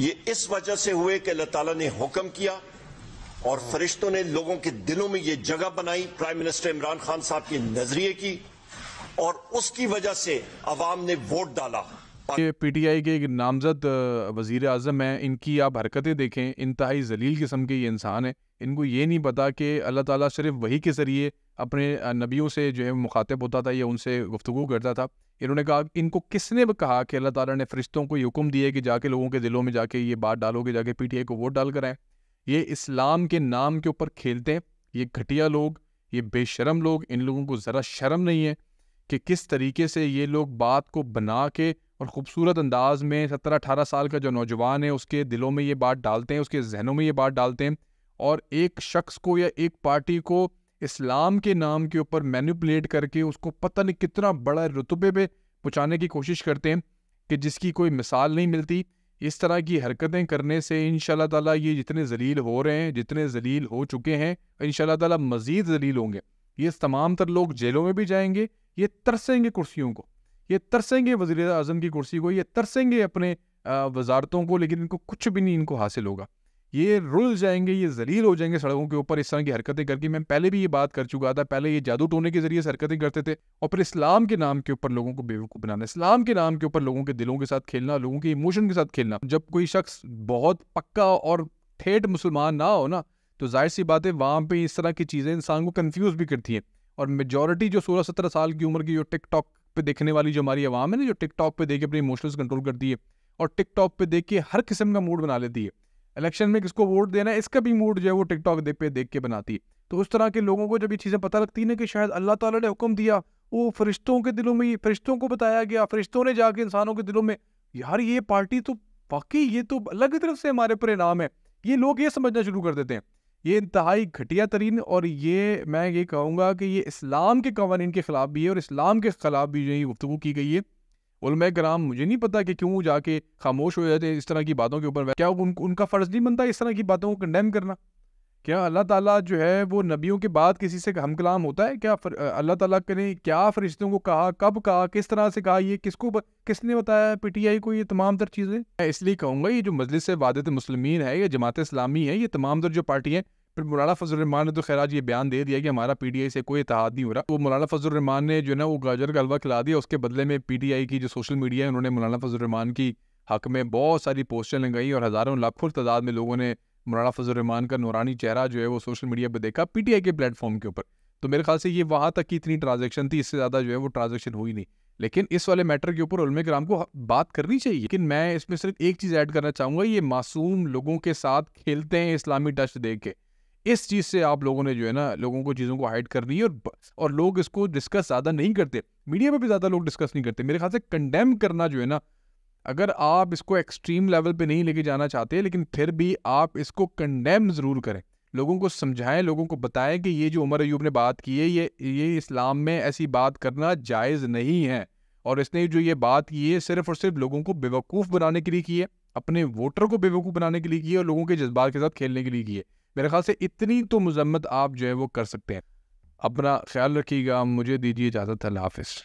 ये इस वजह से हुए कि अल्लाह ताला ने हुक्म किया और फरिश्तों ने लोगों के दिलों में ये जगह बनाई प्राइम मिनिस्टर इमरान खान साहब के नजरिए की और उसकी वजह से अवाम ने वोट डाला ये पीटीआई के एक नामजद वजीर आजम है इनकी आप हरकतें देखें इंतहाई जलील किस्म के ये इंसान है इनको ये नहीं पता कि अल्लाह ताला सिर्फ वही के ज़रिए अपने नबियों से जो है मुखातब होता था या उनसे गुफ्तु करता था इन्होंने कहा इनको किसने भी कहा कि अल्लाह ताला ने फरिश्तों को हुक्म दिए कि जाके लोगों के दिलों में जाके ये बात जाके पी जाके पीटीए को वोट डाल कर आए ये इस्लाम के नाम के ऊपर खेलते हैं ये घटिया लोग ये बेशरम लोग इन लोगों को ज़रा शर्म नहीं है कि किस तरीके से ये लोग बात को बना के और ख़ूबसूरत अंदाज में सत्रह अठारह साल का जो नौजवान है उसके दिलों में ये बात डालते हैं उसके जहनों में ये बात डालते हैं और एक शख्स को या एक पार्टी को इस्लाम के नाम के ऊपर मैनिपुलेट करके उसको पता नहीं कितना बड़ा रुतबे पे पहुँचाने की कोशिश करते हैं कि जिसकी कोई मिसाल नहीं मिलती इस तरह की हरकतें करने से इन ताला ये जितने जलील हो रहे हैं जितने जलील हो चुके हैं इन ताला मज़ीद जलील होंगे ये तमाम तर लोग जेलों में भी जाएंगे ये तरसेंगे कुर्सियों को ये तरसेंगे वजी अजम की कुर्सी को ये तरसेंगे अपने वजारतों को लेकिन इनको कुछ भी नहीं इनको हासिल होगा ये रुल जाएंगे ये जलील हो जाएंगे सड़कों के ऊपर इस तरह की हरकतें करके मैं पहले भी ये बात कर चुका था पहले ये जादू टोने के जरिए हरकतें करते थे और फिर इस्लाम के नाम के ऊपर लोगों को बेवकूफ़ बनाना इस्लाम के नाम के ऊपर लोगों के दिलों के साथ खेलना लोगों के इमोशन के साथ खेलना जब कोई शख्स बहुत पक्का और ठेठ मुसलमान ना हो ना तो जाहिर सी बात है वहाँ पर इस तरह की चीज़ें इंसान को कन्फ्यूज़ भी करती हैं और मेजोरिटी जो सोलह सत्रह साल की उम्र की जो टिकटॉक पे देखने वाली जो हमारी आवाम है ना जो टिकटॉक पे देख के अपने इमोशंस कंट्रोल करती है और टिकटॉक पे देख के हर किस्म का मूड बना लेती है इलेक्शन में किसको वोट देना है इसका भी मूड जो है वो टिकटॉक देख पे देख के बनाती है तो उस तरह के लोगों को जब ये चीज़ें पता लगती ना कि शायद अल्लाह ताला ने हुक्म दिया वो फरिश्तों के दिलों में फरिश्तों को बताया गया फरिश्तों ने जाके इंसानों के दिलों में यार ये पार्टी तो वाकई ये तो अलग तरफ से हमारे पर नाम है ये लोग ये समझना शुरू कर देते हैं ये इंतहाई घटिया तरीन और ये मैं ये कहूँगा कि ये इस्लाम के कवानीन के ख़िलाफ़ भी है और इस्लाम के ख़िलाफ़ भी जो ये गुफ्तु की गई है उलम कराम मुझे नहीं पता कि क्यों जाके खामोश हो जाते हैं इस तरह की बातों के ऊपर क्या उन, उनका फ़र्ज़ नहीं बनता इस तरह की बातों को कंडेम करना क्या अल्लाह ताला जो है वो नबियों के बाद किसी से हम कलाम होता है क्या अल्लाह ताला करें क्या फरिश्तों को कहा कब कहा किस तरह से कहा ये किसको ब, किसने बताया पीटीआई को ये तमाम तर चीज़ें मैं इसलिए कहूँगा ये जो मजलिस वादत मुसलमिन है या जमात इस्लामी है ये तमाम तर जो पार्टी है फिर मौलाना रमान ने तो खैर आज ये बयान दे दिया कि हमारा पी टी आई से कोई इतिहाद नहीं हो रहा वो मौलाना फजलरहमान ने जो है ना वो गाजर का हलवा खिला दिया उसके बदले में पी टी आई की जो सोशल मीडिया है उन्होंने मौलाना रमान की हक में बहुत सारी पोस्टें लगाई और हज़ारों लाखों तादाद में लोगों ने मौलाना फजल रमान का नौरानी चेहरा जो है वो सोशल मीडिया पर देखा पी टी आई के प्लेटफॉर्म के ऊपर तो मेरे ख्याल से ये वहाँ तक की इतनी ट्रांजेक्शन थी इससे ज़्यादा जो है वो ट्रांजेक्शन हुई नहीं लेकिन इस वाले मैटर के ऊपर उलम कराम को बात करनी चाहिए लेकिन मैं इसमें सिर्फ एक चीज़ ऐड करना चाहूँगा ये मासूम लोगों के साथ खेलते हैं इस्लामी टच दे के इस चीज़ से आप लोगों ने जो है ना लोगों को चीज़ों को हाइड करनी है और और लोग इसको डिस्कस ज़्यादा नहीं करते मीडिया में भी ज़्यादा लोग डिस्कस नहीं करते मेरे ख्याल से कंडेम करना जो है ना अगर आप इसको एक्सट्रीम लेवल पे नहीं लेके जाना चाहते लेकिन फिर भी आप इसको कंडेम ज़रूर करें लोगों को समझाएं लोगों को बताएं कि ये जो उमर अयूब ने बात की है ये ये इस्लाम में ऐसी बात करना जायज़ नहीं है और इसने जो ये बात की है सिर्फ और सिर्फ लोगों को बेवकूफ़ बनाने के लिए की है अपने वोटर को बेवकूफ़ बनाने के लिए की है और लोगों के जज्बात के साथ खेलने के लिए की है मेरे ख्याल से इतनी तो मजम्मत आप जो है वो कर सकते हैं अपना ख्याल रखिएगा मुझे दीजिए इजाज़त अल्लाह हाफिज़